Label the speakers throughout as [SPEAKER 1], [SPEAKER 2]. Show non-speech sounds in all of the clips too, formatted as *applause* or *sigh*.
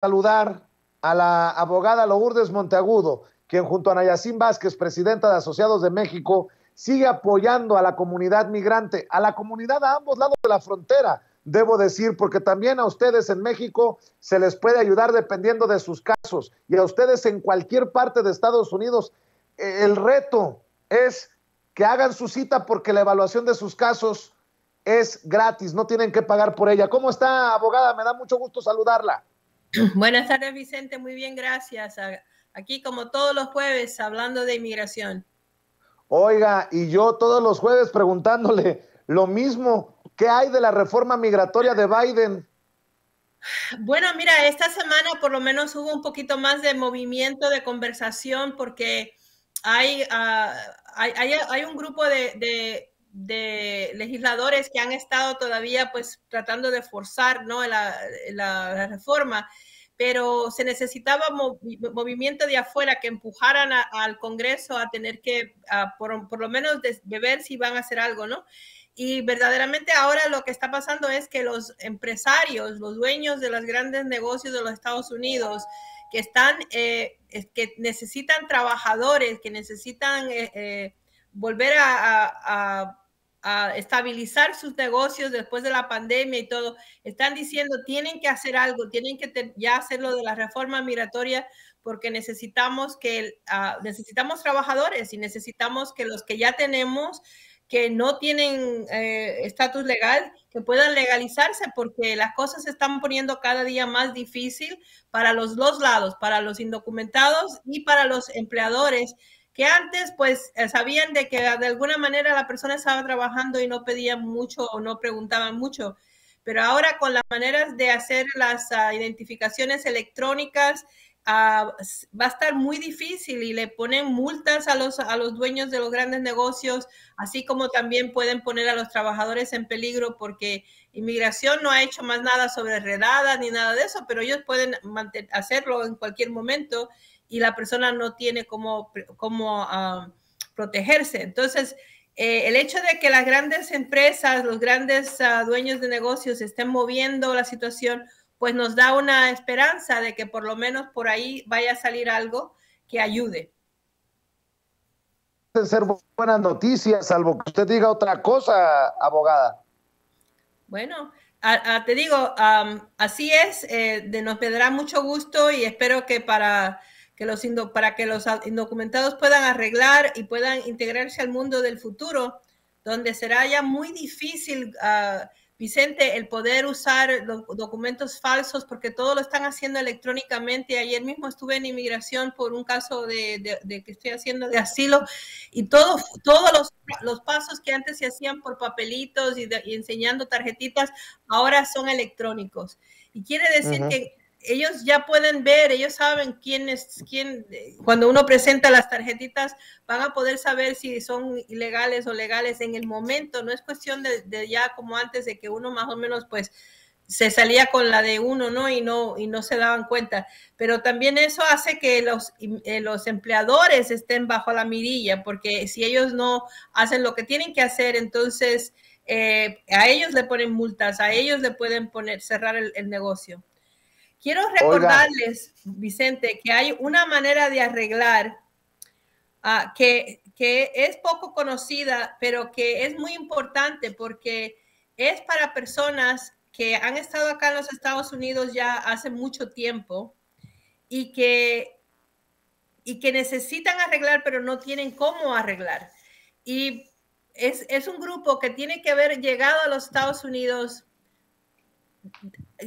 [SPEAKER 1] saludar a la abogada Lourdes Monteagudo, quien junto a Nayacín Vázquez, presidenta de Asociados de México, sigue apoyando a la comunidad migrante, a la comunidad a ambos lados de la frontera, debo decir, porque también a ustedes en México se les puede ayudar dependiendo de sus casos y a ustedes en cualquier parte de Estados Unidos. E, el reto es que hagan su cita porque la evaluación de sus casos es gratis, no tienen que pagar por ella. ¿Cómo está, abogada? Me da mucho gusto saludarla. *clears throat*
[SPEAKER 2] Buenas tardes, Vicente. Muy bien, gracias. Aquí, como todos los jueves, hablando de inmigración.
[SPEAKER 1] Oiga, y yo todos los jueves preguntándole lo mismo, ¿qué hay de la reforma migratoria de Biden?
[SPEAKER 2] Bueno, mira, esta semana por lo menos hubo un poquito más de movimiento, de conversación, porque hay, ah, un grupo de de legisladores que han estado todavía pues tratando de forzar ¿no? la, la, reforma, pero se necesitaba movimiento de afuera que empujaran al Congreso a tener que, por, lo menos, de, ver si van a hacer algo, ¿no? Y verdaderamente ahora lo que está pasando es que los empresarios, los dueños de los grandes negocios de los Estados Unidos, que están, eh, que necesitan trabajadores, que necesitan eh, eh, volver a a estabilizar sus negocios después de la pandemia y todo, están diciendo tienen que hacer algo, tienen que ya hacer lo de la reforma migratoria porque necesitamos que ah, necesitamos trabajadores y necesitamos que los que ya tenemos que no tienen eh, estatus legal, que puedan legalizarse, porque las cosas se están poniendo cada día más difícil para los dos lados, para los indocumentados y para los empleadores que antes pues eh, sabían de que de alguna manera la persona estaba trabajando y no pedían mucho o no preguntaban mucho. Pero ahora con las maneras de hacer las ah, identificaciones electrónicas ah, va a estar muy difícil y le ponen multas a los, a los dueños de los grandes negocios, así como también pueden poner a los trabajadores en peligro porque inmigración no ha hecho más nada sobre redada ni nada de eso, pero ellos pueden hacerlo en cualquier momento y la persona no tiene cómo, cómo ah, protegerse. Entonces, eh, el hecho de que las grandes empresas, los grandes ah, dueños de negocios estén moviendo la situación, pues nos da una esperanza de que por lo menos por ahí vaya a salir algo que ayude.
[SPEAKER 1] De ser buenas noticias, salvo que usted diga otra cosa, abogada.
[SPEAKER 2] Bueno, te digo, así es, eh, de, nos vendrá mucho gusto y espero que para que para que los indocumentados puedan arreglar y puedan integrarse al mundo del futuro, donde será ya muy difícil, ah, Vicente, el poder usar los documentos falsos porque todo lo están haciendo electrónicamente. Ayer mismo estuve en inmigración por un caso de, que estoy haciendo de asilo y todos todos los, los, pasos que antes se hacían por papelitos y, enseñando tarjetitas ahora son electrónicos. Y quiere decir que ellos ya pueden ver, ellos saben quién es, quién, cuando uno presenta las tarjetitas, van a poder saber si son ilegales o legales en el momento. No es cuestión de, ya como antes de que uno más o menos pues se salía con la de uno, ¿no? Y no, y no se daban cuenta. Pero también eso hace que los, eh, los empleadores estén bajo la mirilla, porque si ellos no hacen lo que tienen que hacer, entonces eh, a ellos le ponen multas, a ellos le pueden poner, cerrar el negocio. Quiero recordarles, Vicente, que hay una manera de arreglar ah, que, es poco conocida, pero que es muy importante porque es para personas que han estado acá en los Estados Unidos ya hace mucho tiempo y que, y que necesitan arreglar, pero no tienen cómo arreglar. Y es, es un grupo que tiene que haber llegado a los Estados Unidos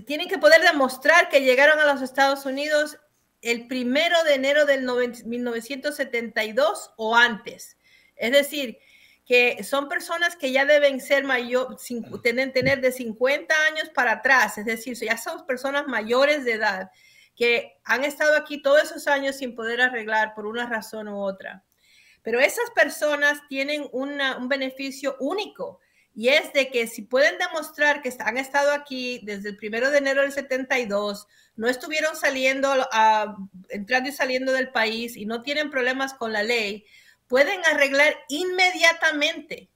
[SPEAKER 2] tienen que poder demostrar que llegaron a los Estados Unidos el primero de enero del 1972 o antes. Es decir, que son personas que ya deben ser mayor, tener de 50 años para atrás, es decir, ya son personas mayores de edad que han estado aquí todos esos años sin poder arreglar por una razón u otra. Pero esas personas tienen un beneficio único y es de que si pueden demostrar que han estado aquí desde el primero de enero del 72, no estuvieron saliendo, entrando y saliendo del país y no tienen problemas con la ley, pueden arreglar inmediatamente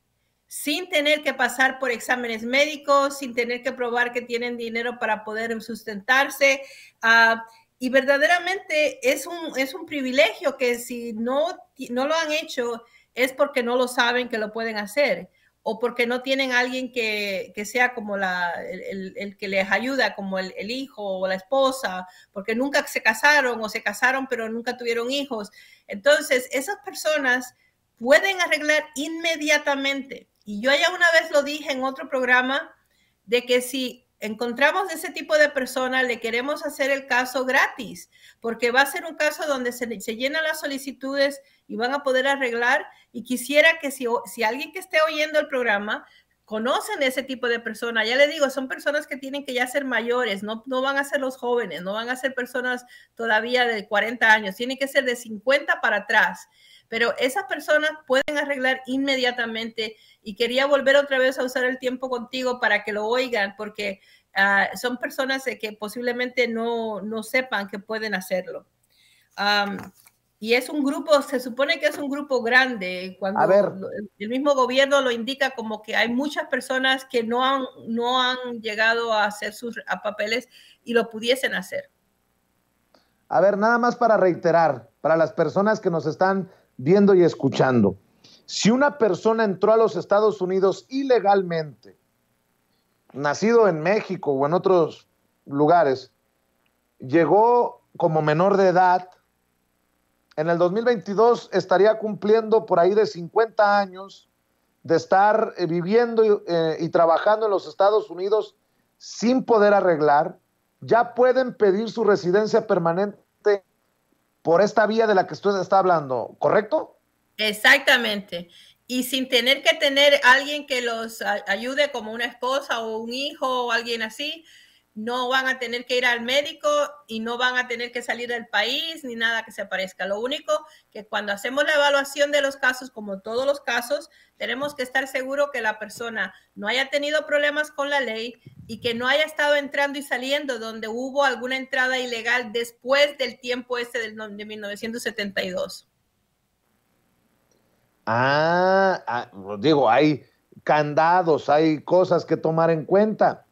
[SPEAKER 2] sin tener que pasar por exámenes médicos, sin tener que probar que tienen dinero para poder sustentarse. Ah, y verdaderamente es un, es un privilegio que si no, no lo han hecho es porque no lo saben que lo pueden hacer o porque no tienen alguien que, sea como el, que les ayuda, como el, hijo o la esposa, porque nunca se casaron o se casaron pero nunca tuvieron hijos. Entonces, esas personas pueden arreglar inmediatamente. Y yo ya una vez lo dije en otro programa, de que si encontramos ese tipo de persona, le queremos hacer el caso gratis, porque va a ser un caso donde se, se llenan las solicitudes y van a poder arreglar y quisiera que si, si alguien que esté oyendo el programa conocen ese tipo de personas. Ya le digo, son personas que tienen que ya ser mayores, no, no van a ser los jóvenes, no van a ser personas todavía de 40 años, tienen que ser de 50 para atrás. Pero esas personas pueden arreglar inmediatamente y quería volver otra vez a usar el tiempo contigo para que lo oigan, porque ah, son personas que posiblemente no, no sepan que pueden hacerlo. Y es un grupo, se supone que es un grupo grande, cuando a ver. el mismo gobierno lo indica como que hay muchas personas que no han, no han llegado a hacer sus papeles y lo pudiesen hacer.
[SPEAKER 1] A ver, nada más para reiterar, para las personas que nos están viendo y escuchando, si una persona entró a los Estados Unidos ilegalmente, nacido en México o en otros lugares, llegó como menor de edad, en el 2022 estaría cumpliendo por ahí de 50 años de estar eh, viviendo eh, y, trabajando en los Estados Unidos sin poder arreglar, ya pueden pedir su residencia permanente por esta vía de la que usted está hablando, ¿correcto?
[SPEAKER 2] Exactamente. Y sin tener que tener alguien que los ayude como una esposa o un hijo o alguien así, no van a tener que ir al médico y no van a tener que salir del país ni nada que se parezca. Lo único que cuando hacemos la evaluación de los casos, como todos los casos, tenemos que estar seguros que la persona no haya tenido problemas con la ley y que no haya estado entrando y saliendo donde hubo alguna entrada ilegal después del tiempo ese del, de 1972.
[SPEAKER 1] Ah, ah digo, hay candados, hay cosas que tomar en cuenta.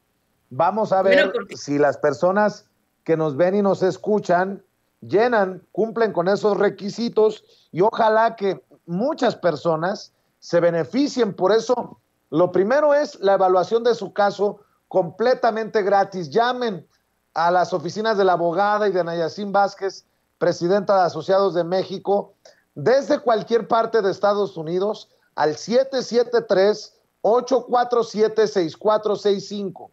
[SPEAKER 1] Vamos a ver si las personas que nos ven y nos escuchan llenan, cumplen con esos requisitos y ojalá que muchas personas se beneficien. Por eso, lo primero es la evaluación de su caso completamente gratis. Llamen a las oficinas de la abogada y de Nayacín Vázquez, presidenta de Asociados de México, desde cualquier parte de Estados Unidos al 773-847-6465.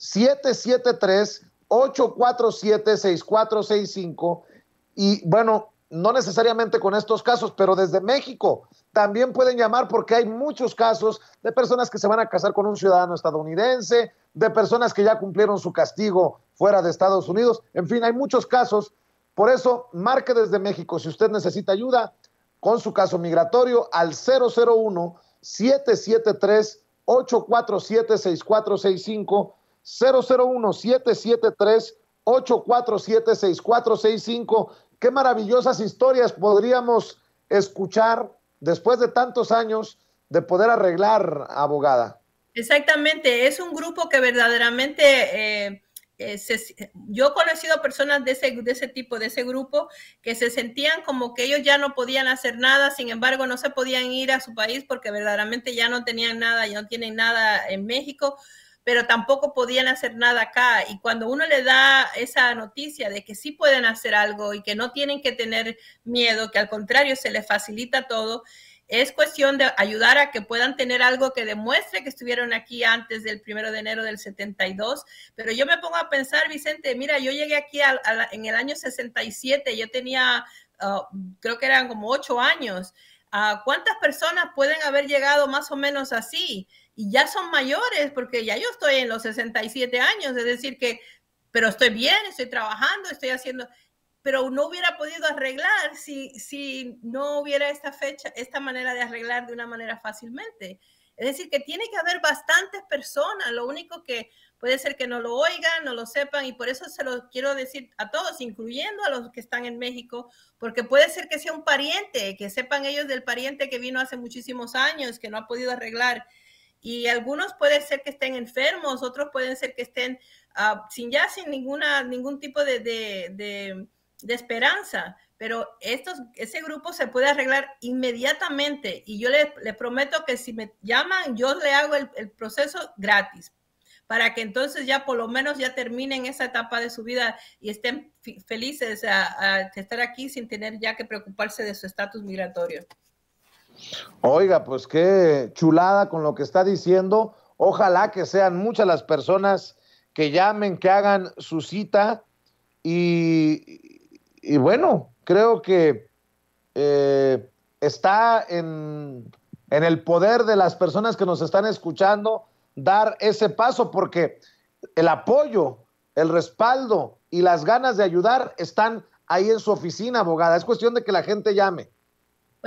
[SPEAKER 1] 773-847-6465. Y bueno, no necesariamente con estos casos, pero desde México también pueden llamar porque hay muchos casos de personas que se van a casar con un ciudadano estadounidense, de personas que ya cumplieron su castigo fuera de Estados Unidos. En fin, hay muchos casos. Por eso, marque desde México si usted necesita ayuda con su caso migratorio al 001 773 847 6465 001-773-847-6465. Qué maravillosas historias podríamos escuchar después de tantos años de poder arreglar, abogada.
[SPEAKER 2] Exactamente, es un grupo que verdaderamente... Eh, eh, yo he conocido personas de ese, de ese tipo, de ese grupo, que se sentían como que ellos ya no podían hacer nada, sin embargo no se podían ir a su país porque verdaderamente ya no tenían nada, ya no tienen nada en México, pero tampoco podían hacer nada acá. Y cuando uno le da esa noticia de que sí pueden hacer algo y que no tienen que tener miedo, que al contrario se les facilita todo, es cuestión de ayudar a que puedan tener algo que demuestre que estuvieron aquí antes del primero de enero del 72. Pero yo me pongo a pensar, Vicente, mira, yo llegué aquí en el año 67, yo tenía, ah, creo que eran como ocho años. Ah, ¿Cuántas personas pueden haber llegado más o menos así? y ya son mayores, porque ya yo estoy en los 67 años, es decir, que, pero estoy bien, estoy trabajando, estoy haciendo, pero no hubiera podido arreglar si, si no hubiera esta fecha, esta manera de arreglar de una manera fácilmente. Es decir, que tiene que haber bastantes personas, lo único que puede ser que no lo oigan, no lo sepan, y por eso se lo quiero decir a todos, incluyendo a los que están en México, porque puede ser que sea un pariente, que sepan ellos del pariente que vino hace muchísimos años, que no ha podido arreglar y algunos pueden ser que estén enfermos, otros pueden ser que estén ah, sin ya, sin ninguna, ningún tipo de, esperanza. Pero estos, ese grupo se puede arreglar inmediatamente y yo les, prometo que si me llaman, yo le hago el, el proceso gratis para que entonces ya por lo menos ya terminen esa etapa de su vida y estén felices de estar aquí sin tener ya que preocuparse de su estatus migratorio.
[SPEAKER 1] Oiga, pues qué chulada con lo que está diciendo. Ojalá que sean muchas las personas que llamen, que hagan su cita. Y, bueno, creo que eh, está en el poder de las personas que nos están escuchando dar ese paso, porque el apoyo, el respaldo y las ganas de ayudar están ahí en su oficina, abogada. Es cuestión de que la gente llame.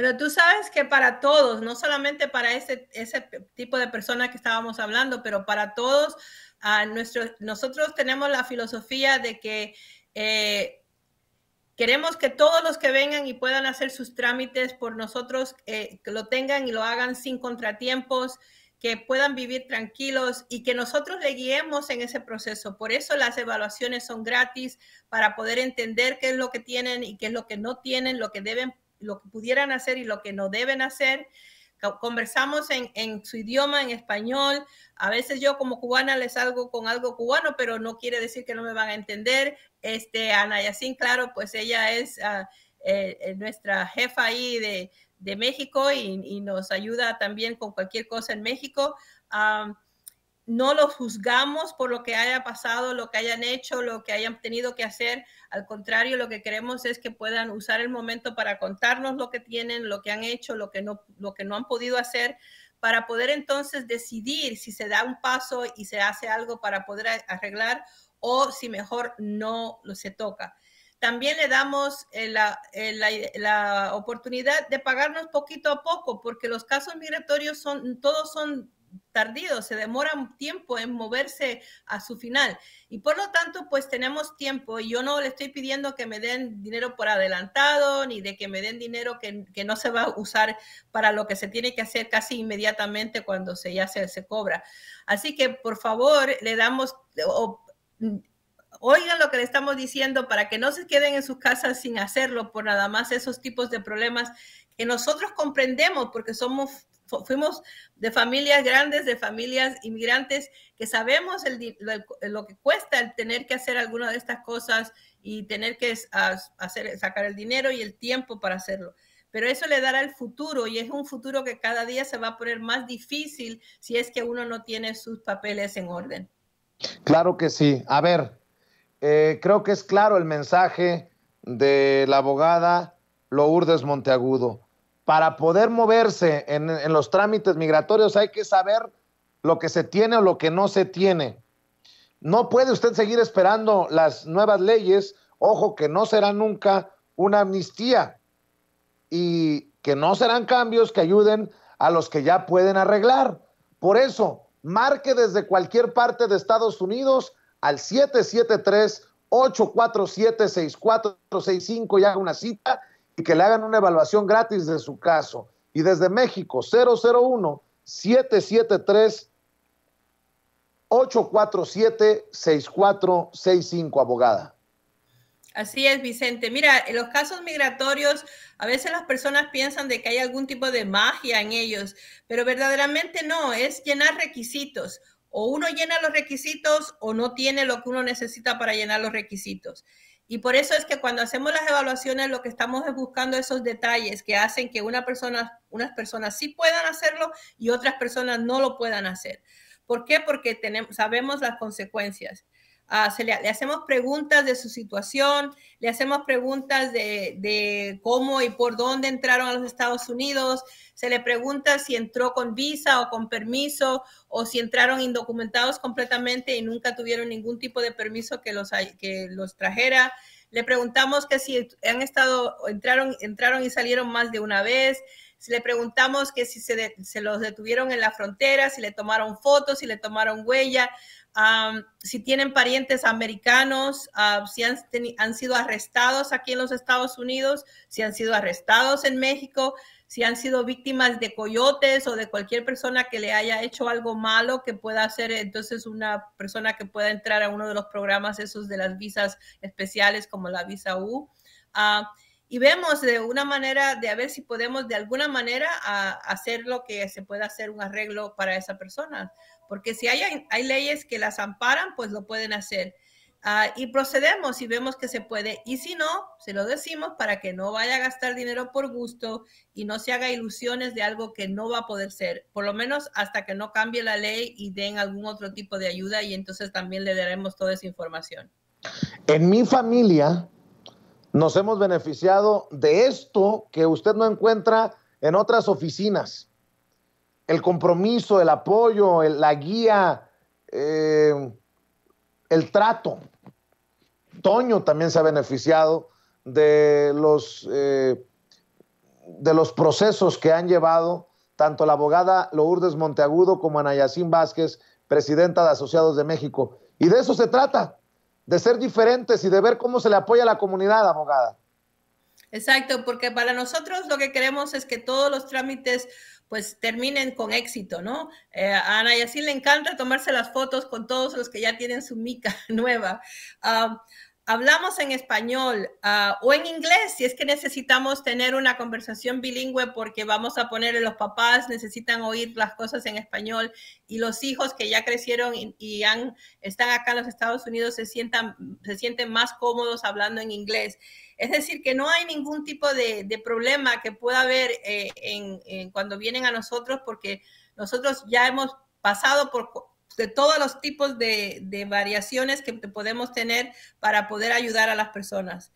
[SPEAKER 2] Pero tú sabes que para todos, no solamente para ese, ese tipo de personas que estábamos hablando, pero para todos, a nuestro, nosotros tenemos la filosofía de que eh, queremos que todos los que vengan y puedan hacer sus trámites por nosotros, eh, que lo tengan y lo hagan sin contratiempos que puedan vivir tranquilos y que nosotros le guiemos en ese proceso. Por eso las evaluaciones son gratis para poder entender qué es lo que tienen y qué es lo que no tienen, lo que deben lo que pudieran hacer y lo que no deben hacer. Conversamos en, su idioma, en español. A veces yo como cubana les salgo con algo cubano, pero no quiere decir que no me van a entender. Este, Ana Yacín, claro, pues ella es ah, eh, eh, nuestra jefa ahí de, de México y, nos ayuda también con cualquier cosa en México no los juzgamos por lo que haya pasado, lo que hayan hecho, lo que hayan tenido que hacer. Al contrario, lo que queremos es que puedan usar el momento para contarnos lo que tienen, lo que han hecho, lo que no, lo que no han podido hacer, para poder entonces decidir si se da un paso y se hace algo para poder arreglar o si mejor no se toca. También le damos eh, eh, la, la oportunidad de pagarnos poquito a poco, porque los casos migratorios son, todos son tardido se un tiempo en moverse a su final. Y por lo tanto, pues tenemos tiempo y yo no le estoy pidiendo que me den dinero por adelantado, ni de que me den dinero que, no se va a usar para lo que se tiene que hacer casi inmediatamente cuando se, ya se, cobra. Así que, por favor, le damos... oigan lo que le estamos diciendo para que no se queden en sus casas sin hacerlo por nada más esos tipos de problemas que nosotros comprendemos porque somos fuimos de familias grandes, de familias inmigrantes, que sabemos lo, que cuesta el tener que hacer alguna de estas cosas y tener que hacer, sacar el dinero y el tiempo para hacerlo. Pero eso le dará el futuro y es un futuro que cada día se va a poner más difícil si es que uno no tiene sus papeles en
[SPEAKER 1] orden. Claro que sí. A ver, eh, creo que es claro el mensaje de la abogada Lourdes Monteagudo para poder moverse en, los trámites migratorios hay que saber lo que se tiene o lo que no se tiene. No puede usted seguir esperando las nuevas leyes, ojo que no será nunca una amnistía y que no serán cambios que ayuden a los que ya pueden arreglar. Por eso, marque desde cualquier parte de Estados Unidos al 773 847 6465 y haga una cita y que le hagan una evaluación gratis de su caso. Y desde México, 001-773-847-6465, abogada.
[SPEAKER 2] Así es, Vicente. Mira, en los casos migratorios, a veces las personas piensan de que hay algún tipo de magia en ellos, pero verdaderamente no, es llenar requisitos. O uno llena los requisitos o no tiene lo que uno necesita para llenar los requisitos. Y por eso es que cuando hacemos las evaluaciones lo que estamos es buscando esos detalles que hacen que una persona, unas personas sí puedan hacerlo y otras personas no lo puedan hacer. ¿Por qué? Porque tenemos, sabemos las consecuencias. Ah, le, hacemos preguntas de su situación, le hacemos preguntas de, cómo y por dónde entraron a los Estados Unidos, se le pregunta si entró con visa o con permiso o si entraron indocumentados completamente y nunca tuvieron ningún tipo de permiso que los, que los trajera. Le preguntamos que si han estado, entraron, entraron y salieron más de una vez. Si le preguntamos que si se, se los detuvieron en la frontera, si le tomaron fotos, si le tomaron huella si tienen parientes americanos, si han, sido arrestados aquí en los Estados Unidos, si han sido arrestados en México, si han sido víctimas de coyotes o de cualquier persona que le haya hecho algo malo que pueda hacer, entonces una persona que pueda entrar a uno de los programas esos de las visas especiales como la visa U y vemos de una manera de a ver si podemos de alguna manera hacer lo que se pueda hacer un arreglo para esa persona. Porque si hay, hay leyes que las amparan, pues lo pueden hacer. Ah, y procedemos y vemos que se puede. Y si no, se lo decimos para que no vaya a gastar dinero por gusto y no se haga ilusiones de algo que no va a poder ser, por lo menos hasta que no cambie la ley y den algún otro tipo de ayuda y entonces también le daremos toda esa información.
[SPEAKER 1] En mi familia, nos hemos beneficiado de esto que usted no encuentra en otras oficinas. El compromiso, el apoyo, la guía, eh, el trato. Toño también se ha beneficiado de los, eh, de los procesos que han llevado tanto la abogada Lourdes Monteagudo como Anayacín Vázquez, presidenta de Asociados de México. Y de eso se trata, de ser diferentes y de ver cómo se le apoya a la comunidad, abogada.
[SPEAKER 2] Exacto, porque para nosotros lo que queremos es que todos los trámites pues terminen con éxito, ¿no? Eh, a Ana le encanta tomarse las fotos con todos los que ya tienen su mica *laughs* nueva. Ah, hablamos en español ah, o en inglés si es que necesitamos tener una conversación bilingüe porque vamos a poner los papás necesitan oír las cosas en español y los hijos que ya crecieron y, están acá en los Estados Unidos se, sientan, se sienten más cómodos hablando en inglés. Es decir, que no hay ningún tipo de, problema que pueda haber eh, en, cuando vienen a nosotros porque nosotros ya hemos pasado por de todos los tipos de, variaciones que podemos tener para poder ayudar a las personas.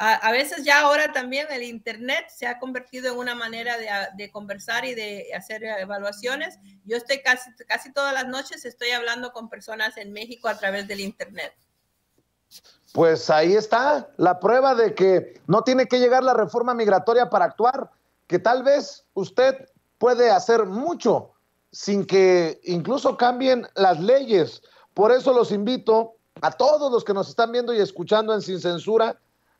[SPEAKER 2] A, veces ya ahora también el Internet se ha convertido en una manera de, conversar y de hacer evaluaciones. Yo estoy casi, casi todas las noches estoy hablando con personas en México a través del Internet.
[SPEAKER 1] Pues ahí está la prueba de que no tiene que llegar la reforma migratoria para actuar, que tal vez usted puede hacer mucho sin que incluso cambien las leyes. Por eso los invito a todos los que nos están viendo y escuchando en Sin Censura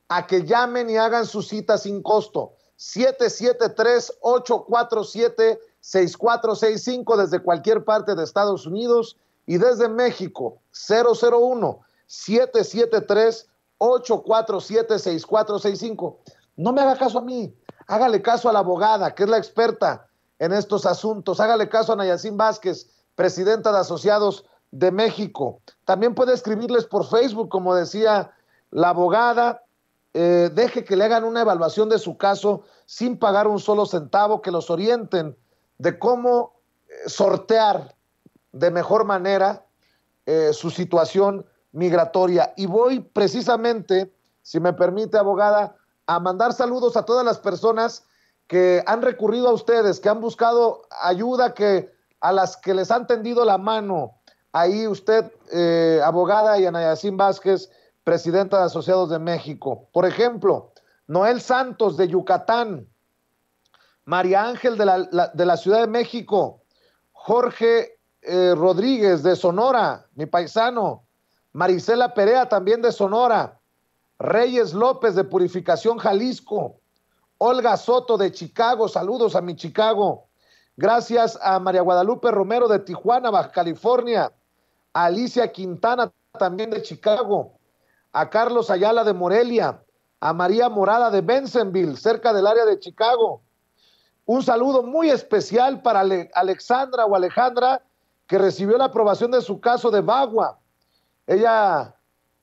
[SPEAKER 1] a que llamen y hagan su cita sin costo. 773-847-6465 desde cualquier parte de Estados Unidos y desde México 001-773-847-6465. No me haga caso a mí, hágale caso a la abogada, que es la experta en estos asuntos. Hágale caso a Nayacín Vázquez, presidenta de Asociados de México. También puede escribirles por Facebook, como decía la abogada. Eh, deje que le hagan una evaluación de su caso sin pagar un solo centavo, que los orienten de cómo eh, sortear de mejor manera eh, su situación migratoria. Y voy precisamente, si me permite, abogada, a mandar saludos a todas las personas que han recurrido a ustedes, que han buscado ayuda, que a las que les han tendido la mano. Ahí usted, eh, abogada y Anayacín Vázquez, presidenta de Asociados de México. Por ejemplo, Noel Santos de Yucatán, María Ángel de la, Ciudad de México, Jorge eh, Rodríguez de Sonora, mi paisano, Marisela Perea también de Sonora, Reyes López de Purificación Jalisco, Olga Soto de Chicago, saludos a mi Chicago. Gracias a María Guadalupe Romero de Tijuana, Baja California. A Alicia Quintana también de Chicago. A Carlos Ayala de Morelia. A María Morada de Bensonville, cerca del área de Chicago. Un saludo muy especial para Alexandra o Alejandra, que recibió la aprobación de su caso de Bagua. Ella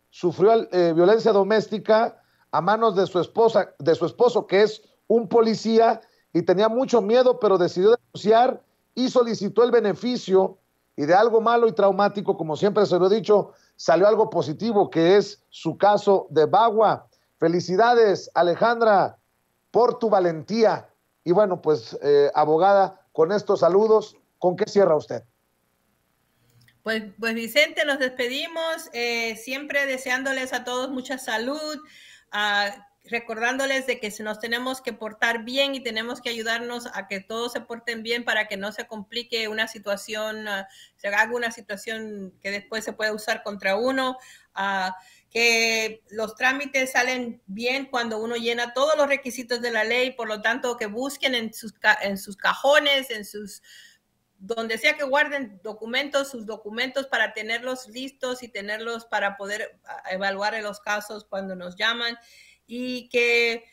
[SPEAKER 1] sufrió eh, violencia doméstica a manos de su esposa, de su esposo, que es un policía, y tenía mucho miedo, pero decidió denunciar y solicitó el beneficio, y de algo malo y traumático, como siempre se lo he dicho, salió algo positivo, que es su caso de Bagua. Felicidades, Alejandra, por tu valentía. Y bueno, pues, eh, abogada, con estos saludos, ¿con qué cierra usted?
[SPEAKER 2] Pues, pues Vicente, nos despedimos, eh, siempre deseándoles a todos mucha salud, recordándoles de que nos tenemos que portar bien y tenemos que ayudarnos a que todos se porten bien para que no se complique una situación, ah, se haga alguna situación que después se pueda usar contra uno, ah, que los trámites salen bien cuando uno llena todos los requisitos de la ley, por lo tanto que busquen en sus, en sus cajones, en sus donde sea que guarden documentos, sus documentos para tenerlos listos y tenerlos para poder ah, evaluar los casos cuando nos llaman y que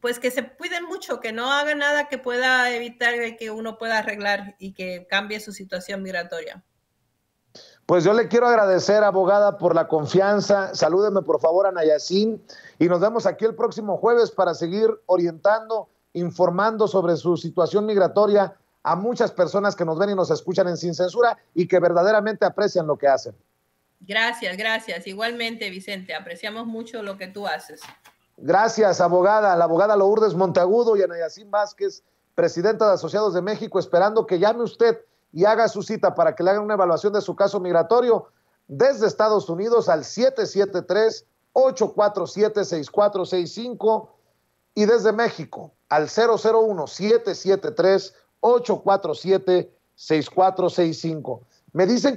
[SPEAKER 2] pues que se cuiden mucho, que no haga nada que pueda evitar que uno pueda arreglar y que cambie su situación migratoria.
[SPEAKER 1] Pues yo le quiero agradecer, abogada, por la confianza. Salúdeme, por favor, a Nayacín. Y nos vemos aquí el próximo jueves para seguir orientando, informando sobre su situación migratoria a muchas personas que nos ven y nos escuchan en Sin Censura y que verdaderamente aprecian lo que hacen.
[SPEAKER 2] Gracias, gracias. Igualmente, Vicente, apreciamos mucho lo que tú haces.
[SPEAKER 1] Gracias, abogada, la abogada Lourdes Montagudo y Anayacín Vázquez, presidenta de Asociados de México, esperando que llame usted y haga su cita para que le hagan una evaluación de su caso migratorio desde Estados Unidos al 773-847-6465 y desde México al 001 773 847-6465. Me dicen